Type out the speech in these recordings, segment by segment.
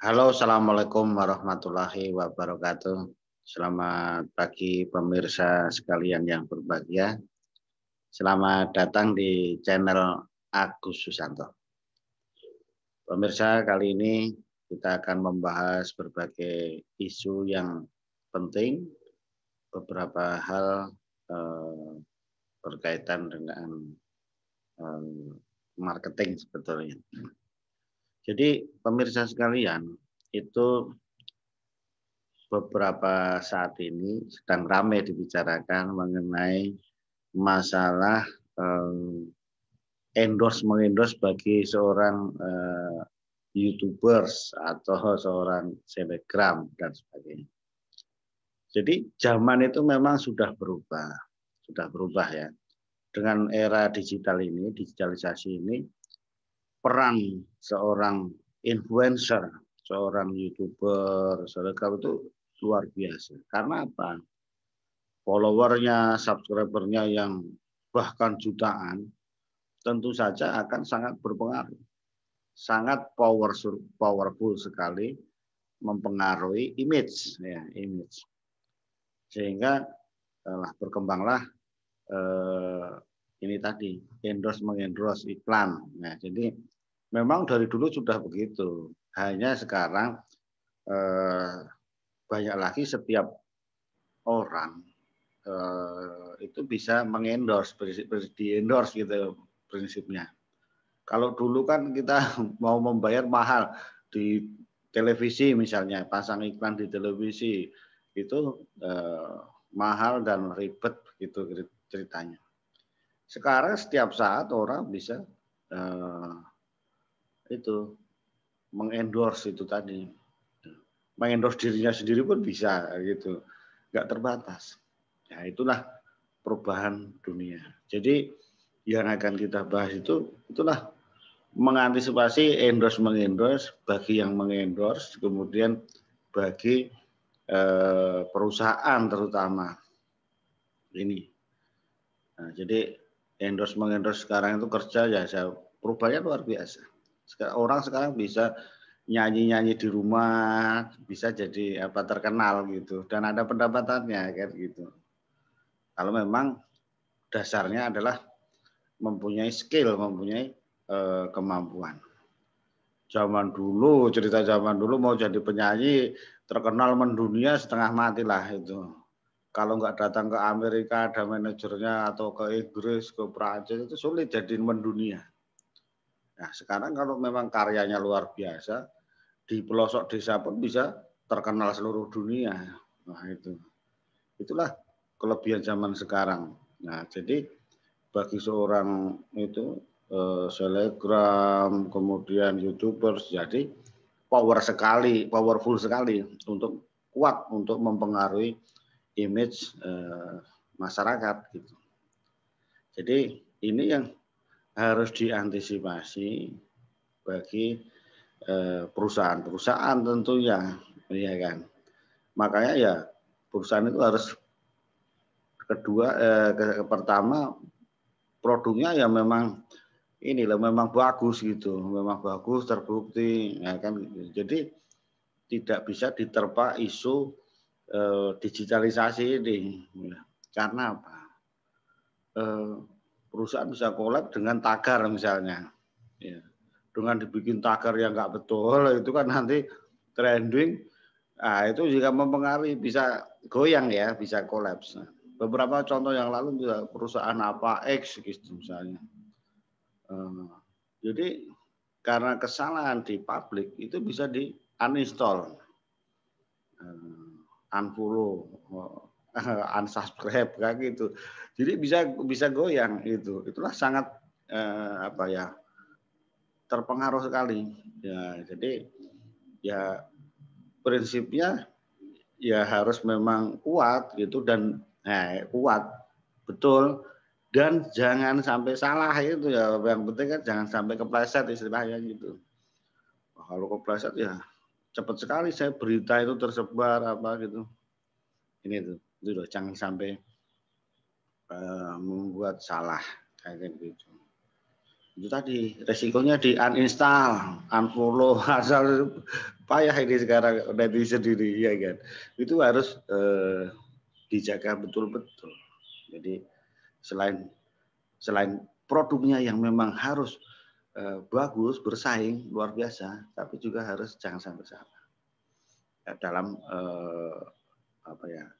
Halo, Assalamualaikum warahmatullahi wabarakatuh. Selamat pagi pemirsa sekalian yang berbahagia. Selamat datang di channel Agus Susanto. Pemirsa, kali ini kita akan membahas berbagai isu yang penting, beberapa hal eh, berkaitan dengan eh, marketing sebetulnya. Jadi pemirsa sekalian, itu beberapa saat ini sedang ramai dibicarakan mengenai masalah eh, endorse mengendorse bagi seorang eh, youtubers atau seorang selebgram dan sebagainya. Jadi zaman itu memang sudah berubah, sudah berubah ya. Dengan era digital ini, digitalisasi ini, peran seorang influencer, seorang youtuber, selebgram itu luar biasa. Karena apa? Followernya, subscribernya yang bahkan jutaan, tentu saja akan sangat berpengaruh. Sangat power, powerful sekali mempengaruhi image ya image sehingga telah eh, berkembanglah eh, ini tadi endorse mengendorse iklan. Nah, jadi memang dari dulu sudah begitu. Hanya sekarang eh, banyak lagi setiap orang eh, itu bisa mengendorse di endorse gitu prinsipnya. Kalau dulu kan kita mau membayar mahal di televisi misalnya pasang iklan di televisi itu eh, mahal dan ribet gitu ceritanya sekarang setiap saat orang bisa uh, itu mengendorse itu tadi mengendorse dirinya sendiri pun bisa gitu nggak terbatas ya itulah perubahan dunia jadi yang akan kita bahas itu itulah mengantisipasi endorse mengendorse bagi yang mengendorse kemudian bagi eh, perusahaan terutama ini nah, jadi endorse mengendorse sekarang itu kerja ya saya perubahannya luar biasa. Orang sekarang bisa nyanyi-nyanyi di rumah, bisa jadi apa terkenal gitu dan ada pendapatannya kayak gitu. Kalau memang dasarnya adalah mempunyai skill, mempunyai eh, kemampuan. Zaman dulu, cerita zaman dulu mau jadi penyanyi terkenal mendunia setengah matilah itu kalau nggak datang ke Amerika ada manajernya atau ke Inggris ke Prancis itu sulit jadi mendunia. Nah sekarang kalau memang karyanya luar biasa di pelosok desa pun bisa terkenal seluruh dunia. Nah itu itulah kelebihan zaman sekarang. Nah jadi bagi seorang itu eh, kemudian youtubers jadi power sekali powerful sekali untuk kuat untuk mempengaruhi image eh, masyarakat gitu. Jadi ini yang harus diantisipasi bagi eh, perusahaan-perusahaan tentunya, ya kan. Makanya ya perusahaan itu harus kedua eh, ke, ke pertama produknya ya memang ini loh memang bagus gitu, memang bagus terbukti, ya kan. Jadi tidak bisa diterpa isu Eh, digitalisasi ini. Karena apa? Eh, perusahaan bisa kolab dengan tagar misalnya. Ya. Dengan dibikin tagar yang nggak betul itu kan nanti trending. Nah, itu juga mempengaruhi bisa goyang ya, bisa kolaps. beberapa contoh yang lalu perusahaan apa X gitu misalnya. Eh, jadi karena kesalahan di publik itu bisa di uninstall unfollow, eh, unsubscribe kayak gitu. Jadi bisa bisa goyang itu. Itulah sangat eh, apa ya terpengaruh sekali. Ya, jadi ya prinsipnya ya harus memang kuat gitu dan eh, kuat betul dan jangan sampai salah itu ya yang penting kan jangan sampai kepleset istilahnya gitu kalau kepleset ya cepat sekali saya berita itu tersebar apa gitu ini tuh itu loh jangan sampai uh, membuat salah kayak gitu itu tadi resikonya di uninstall, unfollow, asal payah ini sekarang netizen sendiri ya kan. Itu harus uh, dijaga betul-betul. Jadi selain selain produknya yang memang harus Eh, bagus, bersaing, luar biasa, tapi juga harus jangan sampai salah. Ya, dalam eh, apa ya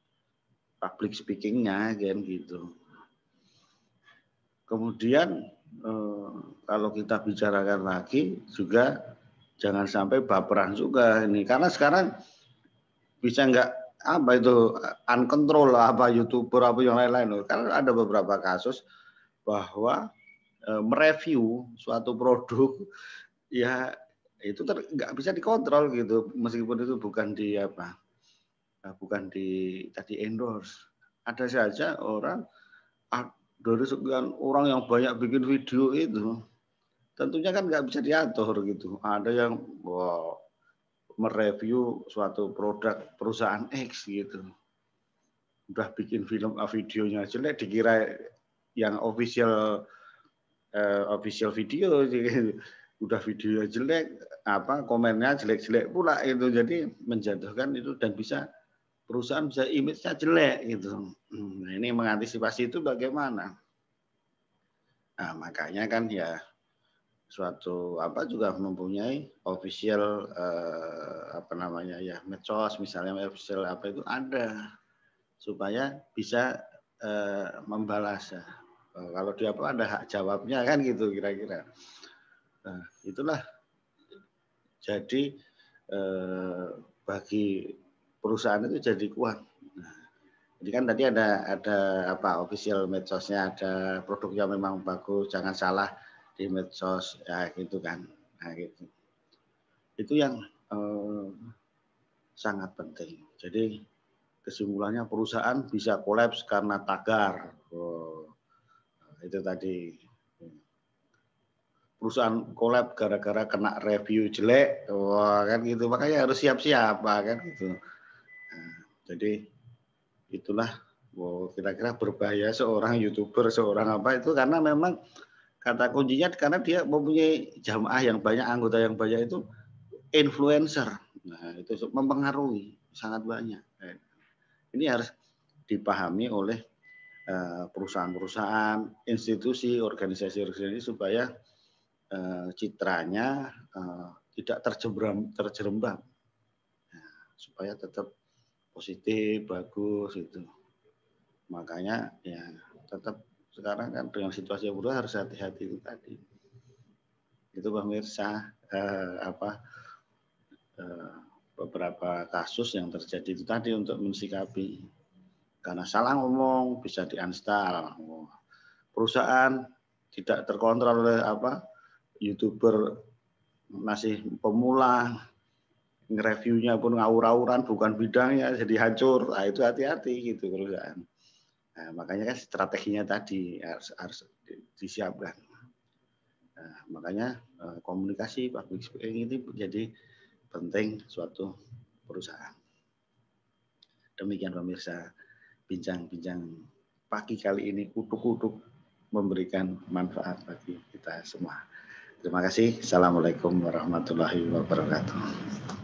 public speakingnya kan gitu. Kemudian eh, kalau kita bicarakan lagi juga jangan sampai baperan juga ini karena sekarang bisa nggak apa itu uncontrol apa youtuber apa yang lain-lain karena ada beberapa kasus bahwa Eh, mereview suatu produk ya itu nggak bisa dikontrol gitu meskipun itu bukan di apa eh, bukan di tadi endorse ada saja orang ah, dari sekian orang yang banyak bikin video itu tentunya kan nggak bisa diatur gitu ada yang wow, mereview suatu produk perusahaan X gitu udah bikin film ah, videonya jelek dikira yang official uh, official video udah video jelek apa komennya jelek-jelek pula itu jadi menjatuhkan itu dan bisa perusahaan bisa image-nya jelek gitu. Hmm, nah, ini mengantisipasi itu bagaimana? Nah, makanya kan ya suatu apa juga mempunyai official eh, apa namanya ya medsos misalnya official apa itu ada supaya bisa eh, membalas ya. Eh, kalau dia apa ada hak jawabnya kan gitu kira-kira. Nah, itulah jadi eh, bagi perusahaan itu jadi kuat. Nah, jadi kan tadi ada ada apa official medsosnya ada produk yang memang bagus jangan salah di medsos ya gitu kan nah, gitu itu yang eh, sangat penting jadi kesimpulannya perusahaan bisa kolaps karena tagar oh, itu tadi perusahaan kolab gara-gara kena review jelek, wah kan gitu makanya harus siap-siap kan gitu. Nah, jadi itulah wow, kira-kira berbahaya seorang youtuber seorang apa itu karena memang kata kuncinya karena dia mempunyai jamaah yang banyak anggota yang banyak itu influencer, nah itu mempengaruhi sangat banyak. Ini harus dipahami oleh Eh, perusahaan-perusahaan, institusi, organisasi-organisasi supaya eh, citranya eh, tidak terjebram, terjerembab, ya, supaya tetap positif, bagus itu. Makanya ya tetap sekarang kan dengan situasi yang berubah harus hati-hati itu tadi. Itu pemirsa apa beberapa kasus yang terjadi itu tadi untuk mensikapi karena salah ngomong bisa diinstal, Perusahaan tidak terkontrol oleh apa youtuber masih pemula nge-reviewnya pun ngawur-awuran bukan bidangnya jadi hancur nah, itu hati-hati gitu perusahaan nah, makanya kan strateginya tadi harus, harus disiapkan nah, makanya eh, komunikasi public speaking ini jadi penting suatu perusahaan demikian pemirsa bincang-bincang pagi kali ini kutuk-kutuk memberikan manfaat bagi kita semua. Terima kasih. Assalamualaikum warahmatullahi wabarakatuh.